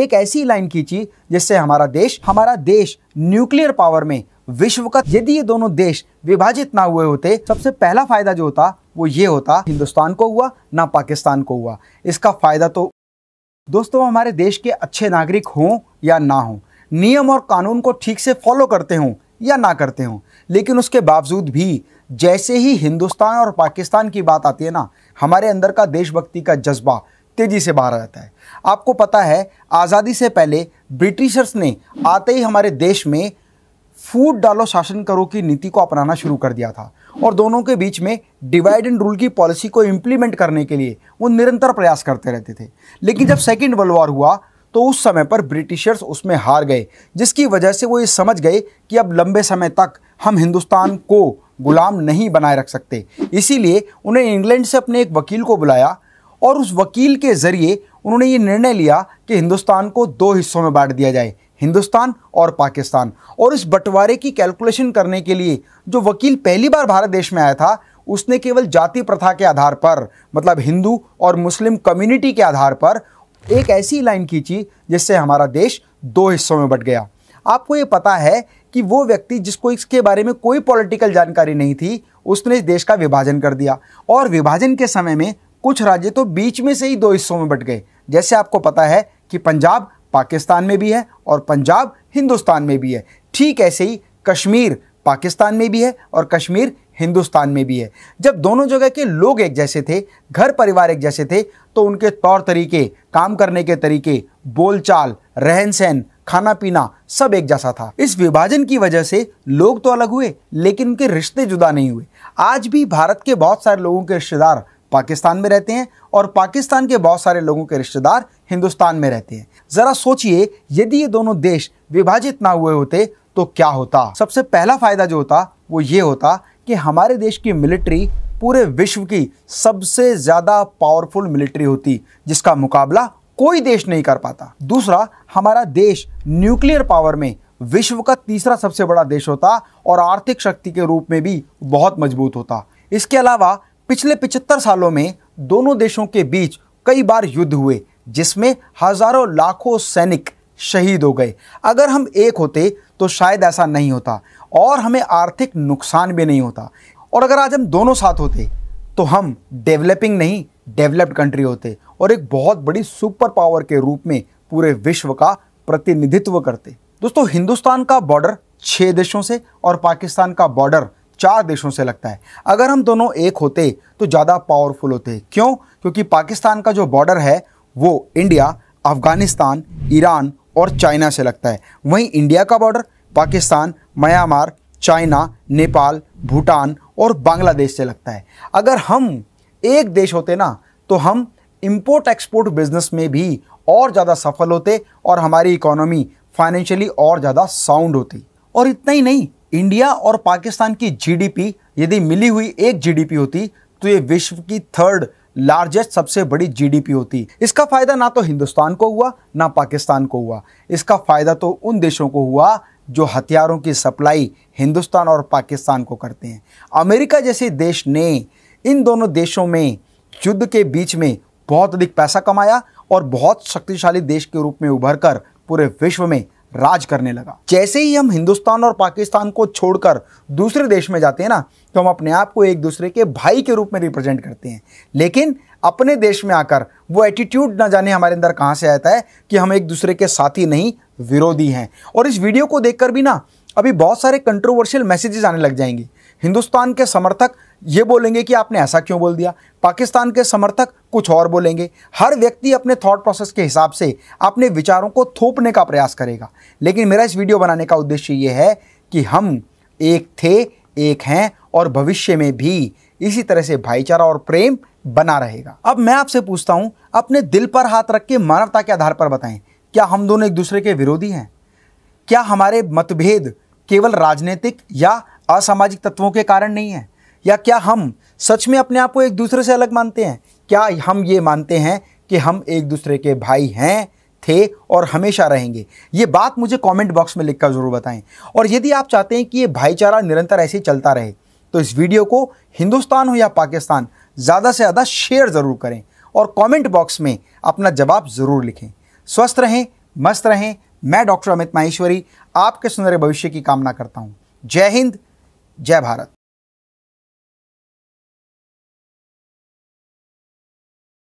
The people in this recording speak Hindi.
एक ऐसी लाइन खींची जिससे हमारा देश हमारा देश न्यूक्लियर पावर में विश्व का यदि ये दोनों देश विभाजित ना हुए होते सबसे पहला फायदा जो होता वो ये होता हिंदुस्तान को हुआ ना पाकिस्तान को हुआ इसका फायदा तो दोस्तों हमारे देश के अच्छे नागरिक हों या ना हों नियम और कानून को ठीक से फॉलो करते हों या ना करते हों लेकिन उसके बावजूद भी जैसे ही हिंदुस्तान और पाकिस्तान की बात आती है ना हमारे अंदर का देशभक्ति का जज्बा तेज़ी से बाहर आ जाता है आपको पता है आज़ादी से पहले ब्रिटिशर्स ने आते ही हमारे देश में फूड डालो शासन करो की नीति को अपनाना शुरू कर दिया था और दोनों के बीच में डिवाइड एंड रूल की पॉलिसी को इम्प्लीमेंट करने के लिए वो निरंतर प्रयास करते रहते थे लेकिन जब सेकेंड वर्ल्ड वॉर हुआ तो उस समय पर ब्रिटिशर्स उसमें हार गए जिसकी वजह से वो ये समझ गए कि अब लंबे समय तक हम हिंदुस्तान को गुलाम नहीं बनाए रख सकते इसीलिए उन्हें इंग्लैंड से अपने एक वकील को बुलाया और उस वकील के ज़रिए उन्होंने ये निर्णय लिया कि हिंदुस्तान को दो हिस्सों में बांट दिया जाए हिंदुस्तान और पाकिस्तान और इस बंटवारे की कैलकुलेशन करने के लिए जो वकील पहली बार भारत देश में आया था उसने केवल जाति प्रथा के आधार पर मतलब हिंदू और मुस्लिम कम्युनिटी के आधार पर एक ऐसी लाइन खींची जिससे हमारा देश दो हिस्सों में बट गया आपको ये पता है कि वो व्यक्ति जिसको इसके बारे में कोई पॉलिटिकल जानकारी नहीं थी उसने इस देश का विभाजन कर दिया और विभाजन के समय में कुछ राज्य तो बीच में से ही दो हिस्सों में बट गए जैसे आपको पता है कि पंजाब पाकिस्तान में भी है और पंजाब हिंदुस्तान में भी है ठीक ऐसे ही कश्मीर पाकिस्तान में भी है और कश्मीर हिंदुस्तान में भी है जब दोनों जगह के लोग एक जैसे थे घर परिवार एक जैसे थे तो उनके तौर तरीके काम करने के तरीके बोलचाल रहन सहन खाना पीना सब एक जैसा था इस विभाजन की वजह से लोग तो अलग हुए लेकिन उनके रिश्ते जुदा नहीं हुए आज भी भारत के बहुत सारे लोगों के रिश्तेदार पाकिस्तान में रहते हैं और पाकिस्तान के बहुत सारे लोगों के रिश्तेदार हिंदुस्तान में रहते हैं ज़रा सोचिए यदि ये दोनों देश विभाजित ना हुए होते तो क्या होता सबसे पहला फ़ायदा जो होता वो ये होता कि हमारे देश की मिलिट्री पूरे विश्व की सबसे ज़्यादा पावरफुल मिलिट्री होती जिसका मुकाबला कोई देश नहीं कर पाता दूसरा हमारा देश न्यूक्लियर पावर में विश्व का तीसरा सबसे बड़ा देश होता और आर्थिक शक्ति के रूप में भी बहुत मजबूत होता इसके अलावा पिछले 75 सालों में दोनों देशों के बीच कई बार युद्ध हुए जिसमें हजारों लाखों सैनिक शहीद हो गए अगर हम एक होते तो शायद ऐसा नहीं होता और हमें आर्थिक नुकसान भी नहीं होता और अगर आज हम दोनों साथ होते तो हम डेवलपिंग नहीं डेवलप्ड कंट्री होते और एक बहुत बड़ी सुपर पावर के रूप में पूरे विश्व का प्रतिनिधित्व करते दोस्तों हिंदुस्तान का बॉर्डर छः देशों से और पाकिस्तान का बॉर्डर चार देशों से लगता है अगर हम दोनों एक होते तो ज़्यादा पावरफुल होते क्यों क्योंकि पाकिस्तान का जो बॉर्डर है वो इंडिया अफगानिस्तान ईरान और चाइना से लगता है वहीं इंडिया का border Pakistan Myanmar China Nepal Bhutan और बांग्लादेश से लगता है अगर हम एक देश होते ना तो हम इम्पोर्ट एक्सपोर्ट बिजनेस में भी और ज़्यादा सफल होते और हमारी इकोनॉमी फाइनेंशियली और ज़्यादा साउंड होती और इतना ही नहीं इंडिया और पाकिस्तान की जीडीपी यदि मिली हुई एक जीडीपी होती तो ये विश्व की थर्ड लार्जेस्ट सबसे बड़ी जीडीपी होती इसका फायदा ना तो हिंदुस्तान को हुआ ना पाकिस्तान को हुआ इसका फायदा तो उन देशों को हुआ जो हथियारों की सप्लाई हिंदुस्तान और पाकिस्तान को करते हैं अमेरिका जैसे देश ने इन दोनों देशों में युद्ध के बीच में बहुत अधिक पैसा कमाया और बहुत शक्तिशाली देश के रूप में उभर कर पूरे विश्व में राज करने लगा जैसे ही हम हिंदुस्तान और पाकिस्तान को छोड़कर दूसरे देश में जाते हैं ना तो हम अपने आप को एक दूसरे के भाई के रूप में रिप्रेजेंट करते हैं लेकिन अपने देश में आकर वो एटीट्यूड ना जाने हमारे अंदर कहाँ से आता है कि हम एक दूसरे के साथी नहीं विरोधी हैं और इस वीडियो को देखकर भी ना अभी बहुत सारे कंट्रोवर्शियल मैसेजेस आने लग जाएंगे हिंदुस्तान के समर्थक ये बोलेंगे कि आपने ऐसा क्यों बोल दिया पाकिस्तान के समर्थक कुछ और बोलेंगे हर व्यक्ति अपने थॉट प्रोसेस के हिसाब से अपने विचारों को थोपने का प्रयास करेगा लेकिन मेरा इस वीडियो बनाने का उद्देश्य ये है कि हम एक थे एक हैं और भविष्य में भी इसी तरह से भाईचारा और प्रेम बना रहेगा अब मैं आपसे पूछता हूँ अपने दिल पर हाथ रख के मानवता के आधार पर बताएं क्या हम दोनों एक दूसरे के विरोधी हैं क्या हमारे मतभेद केवल राजनीतिक या असामाजिक तत्वों के कारण नहीं है या क्या हम सच में अपने आप को एक दूसरे से अलग मानते हैं क्या हम ये मानते हैं कि हम एक दूसरे के भाई हैं थे और हमेशा रहेंगे ये बात मुझे कमेंट बॉक्स में लिखकर ज़रूर बताएं और यदि आप चाहते हैं कि ये भाईचारा निरंतर ऐसे ही चलता रहे तो इस वीडियो को हिंदुस्तान हो या पाकिस्तान ज़्यादा से ज़्यादा शेयर ज़रूर करें और कमेंट बॉक्स में अपना जवाब ज़रूर लिखें स्वस्थ रहें मस्त रहें मैं डॉक्टर अमित माहेश्वरी आपके सुंदर भविष्य की कामना करता हूँ जय हिंद जय भारत